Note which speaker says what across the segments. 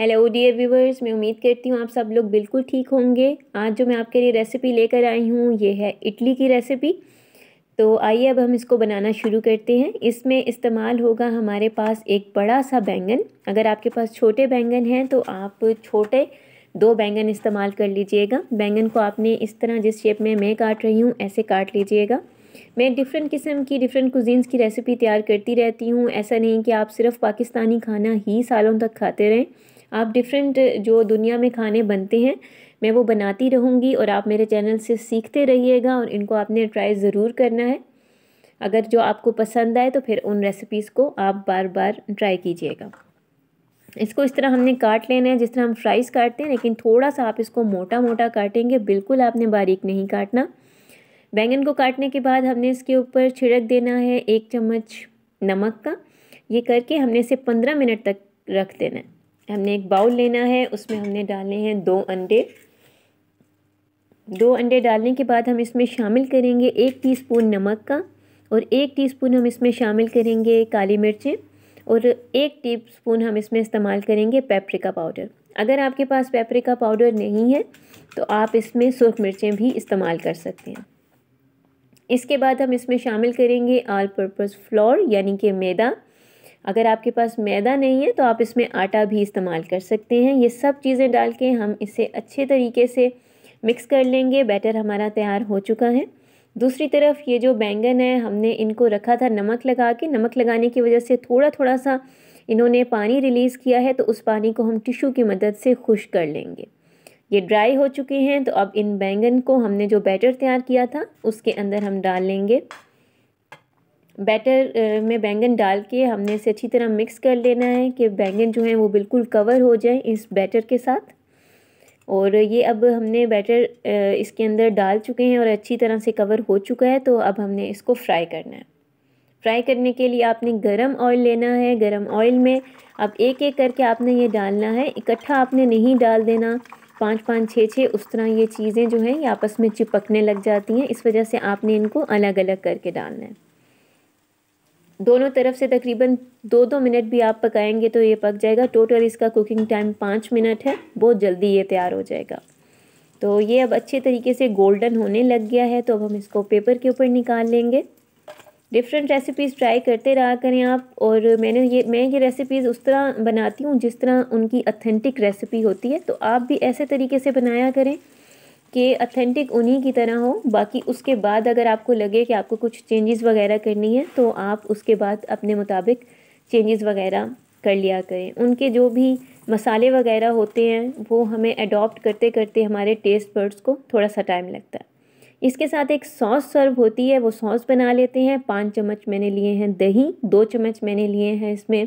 Speaker 1: hello dear viewers मैं उम्मीद करती हूँ आप सब लोग बिल्कुल ठीक होंगे आज जो मैं आपके लिए रेसिपी लेकर आई हूँ ये है इडली की रेसिपी तो आइए अब हम इसको बनाना शुरू करते हैं इसमें इस्तेमाल होगा हमारे पास एक बड़ा सा बैंगन अगर आपके पास छोटे बैंगन हैं तो आप छोटे दो बैंगन इस्तेमाल कर लीजिएगा बैंगन को आपने इस तरह जिस शेप में मैं काट रही हूँ ऐसे काट लीजिएगा मैं डिफरेंट किस्म की डिफरेंट कुजीन्स की रेसिपी तैयार करती रहती हूँ ऐसा नहीं कि आप सिर्फ पाकिस्तानी खाना ही सालों तक खाते रहें आप डिफरेंट जो दुनिया में खाने बनते हैं मैं वो बनाती रहूँगी और आप मेरे चैनल से सीखते रहिएगा और इनको आपने ट्राई ज़रूर करना है अगर जो आपको पसंद आए तो फिर उन रेसिपीज़ को आप बार बार ट्राई कीजिएगा इसको इस तरह हमने काट लेना है जिस तरह हम फ्राइज़ काटते हैं लेकिन थोड़ा सा आप इसको मोटा मोटा काटेंगे बिल्कुल आपने बारीक नहीं काटना बैंगन को काटने के बाद हमने इसके ऊपर छिड़क देना है एक चम्मच नमक का ये करके हमने इसे पंद्रह मिनट तक रख देना है हमने एक बाउल लेना है उसमें हमने डालने हैं दो अंडे दो अंडे डालने के बाद हम इसमें शामिल करेंगे एक टीस्पून नमक का और एक टीस्पून हम इसमें शामिल करेंगे काली मिर्चें और एक टीस्पून हम इसमें इस्तेमाल करेंगे पेपरिका पाउडर अगर आपके पास पेपरिका पाउडर नहीं है तो आप इसमें सूख मिर्चें भी इस्तेमाल कर सकते हैं इसके बाद हम इसमें शामिल करेंगे आल पर्पज़ फ्लोर यानी कि मैदा अगर आपके पास मैदा नहीं है तो आप इसमें आटा भी इस्तेमाल कर सकते हैं ये सब चीज़ें डाल के हम इसे अच्छे तरीके से मिक्स कर लेंगे बैटर हमारा तैयार हो चुका है दूसरी तरफ ये जो बैंगन है हमने इनको रखा था नमक लगा के नमक लगाने की वजह से थोड़ा थोड़ा सा इन्होंने पानी रिलीज़ किया है तो उस पानी को हम टिशू की मदद से खुश कर लेंगे ये ड्राई हो चुके हैं तो अब इन बैंगन को हमने जो बैटर तैयार किया था उसके अंदर हम डाल लेंगे बैटर uh, में बैंगन डाल के हमने इसे अच्छी तरह मिक्स कर लेना है कि बैंगन जो है वो बिल्कुल कवर हो जाए इस बैटर के साथ और ये अब हमने बैटर uh, इसके अंदर डाल चुके हैं और अच्छी तरह से कवर हो चुका है तो अब हमने इसको फ्राई करना है फ्राई करने के लिए आपने गरम ऑयल लेना है गरम ऑयल में अब एक एक करके आपने ये डालना है इकट्ठा आपने नहीं डाल देना पाँच पाँच छः छः उस तरह ये चीज़ें जो हैं ये आपस में चिपकने लग जाती हैं इस वजह से आपने इनको अलग अलग करके डालना है दोनों तरफ से तकरीबन दो दो मिनट भी आप पकाएंगे तो ये पक जाएगा टोटल इसका कुकिंग टाइम पाँच मिनट है बहुत जल्दी ये तैयार हो जाएगा तो ये अब अच्छे तरीके से गोल्डन होने लग गया है तो अब हम इसको पेपर के ऊपर निकाल लेंगे डिफरेंट रेसिपीज़ ट्राई करते रहा करें आप और मैंने ये मैं ये रेसिपीज़ उस तरह बनाती हूँ जिस तरह उनकी अथेंटिक रेसिपी होती है तो आप भी ऐसे तरीके से बनाया करें के अथेंटिक उन्हीं की तरह हो बाकी उसके बाद अगर आपको लगे कि आपको कुछ चेंजेस वगैरह करनी है तो आप उसके बाद अपने मुताबिक चेंजेस वगैरह कर लिया करें उनके जो भी मसाले वगैरह होते हैं वो हमें अडॉप्ट करते करते हमारे टेस्ट बर्ड्स को थोड़ा सा टाइम लगता है इसके साथ एक सॉस सर्व होती है वो सॉस बना लेते हैं पाँच चम्मच मैंने लिए हैं दही दो चम्मच मैंने लिए हैं इसमें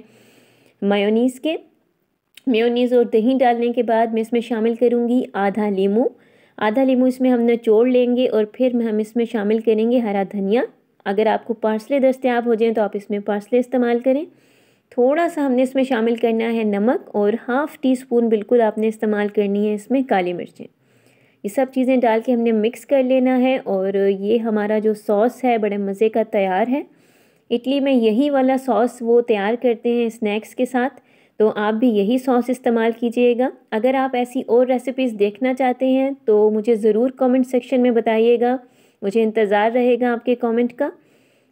Speaker 1: मयोनीस के मेयोनीज़ और दही डालने के बाद मैं इसमें शामिल करूँगी आधा लीमू आधा लीमू इसमें हम निचोड़ लेंगे और फिर हम इसमें शामिल करेंगे हरा धनिया अगर आपको पार्सले दस्तियाब हो जाएँ तो आप इसमें पार्सले इस्तेमाल करें थोड़ा सा हमने इसमें शामिल करना है नमक और हाफ़ टी स्पून बिल्कुल आपने इस्तेमाल करनी है इसमें काली मिर्चें ये सब चीज़ें डाल के हमने मिक्स कर लेना है और ये हमारा जो सॉस है बड़े मज़े का तैयार है इटली में यही वाला सॉस वो तैयार करते हैं स्नैक्स के साथ तो आप भी यही सॉस इस्तेमाल कीजिएगा अगर आप ऐसी और रेसिपीज़ देखना चाहते हैं तो मुझे ज़रूर कमेंट सेक्शन में बताइएगा मुझे इंतज़ार रहेगा आपके कमेंट का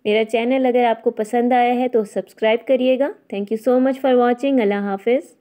Speaker 1: मेरा चैनल अगर आपको पसंद आया है तो सब्सक्राइब करिएगा thank you so much for watching अल्लाह हाफिज़